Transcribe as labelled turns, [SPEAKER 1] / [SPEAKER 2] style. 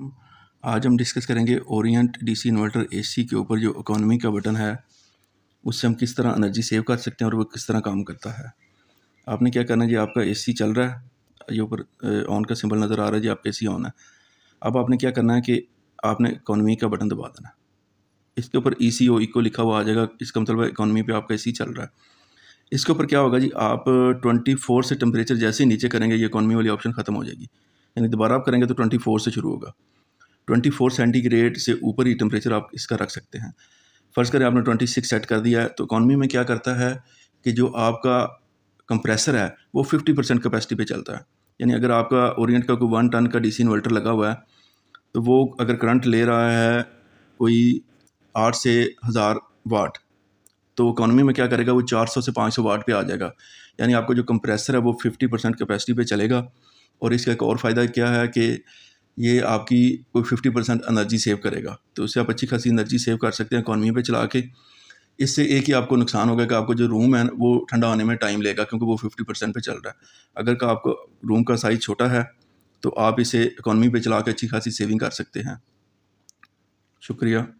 [SPEAKER 1] वालेकुम आज हम डिस्कस करेंगे ओरिएंट डीसी इन्वर्टर एसी के ऊपर जो इकोनॉमी का बटन है उससे हम किस तरह एनर्जी सेव कर सकते हैं और वो किस तरह काम करता है आपने क्या करना है जी आपका एसी चल रहा है ये ऊपर ऑन का सिंबल नज़र आ रहा है जी आपका ए ऑन है अब आपने क्या करना है कि आपने इकोनॉमी का बटन दबा देना इसके ऊपर ई सी ओ इको लिखा हुआ आ जाएगा इसका मतलब इकोनॉमी पर आपका ए चल रहा है इसके ऊपर क्या होगा जी आप 24 से टेम्परेचर जैसे ही नीचे करेंगे ये इकोनॉमी वाली ऑप्शन ख़त्म हो जाएगी यानी दोबारा आप करेंगे तो 24 से शुरू होगा ट्वेंटी फोर सेंटीग्रेड से ऊपर ही टेम्परेचर आप इसका रख सकते हैं फ़र्ज़ करें आपने ट्वेंटी सिक्स सेट कर दिया है तो इकॉनमी में क्या करता है कि जो आपका कंप्रेसर है वो फिफ्टी परसेंट कैपेसिटी पर चलता है यानी अगर आपका ओरिएंट का कोई वन टन का डीसी इन्वर्टर लगा हुआ है तो वो अगर करंट ले रहा है कोई आठ से हज़ार वाट तो इकॉनमी में क्या करेगा वो चार सौ से पाँच सौ वाट पर आ जाएगा यानी आपका जो कंप्रेसर है वो फिफ्टी परसेंट कैपेसिटी पर चलेगा और इसका एक और फ़ायदा क्या है कि ये आपकी कोई फिफ्टी परसेंट एनर्जी सेव करेगा तो इससे आप अच्छी खासी एनर्जी सेव कर सकते हैं इकानमी पे चला के इससे एक ही आपको नुकसान होगा कि आपको जो रूम है वो ठंडा होने में टाइम लेगा क्योंकि वो फिफ्टी परसेंट पर चल रहा है अगर का आपको रूम का साइज़ छोटा है तो आप इसे इकानमी पर चला के अच्छी खासी सेविंग कर सकते हैं शुक्रिया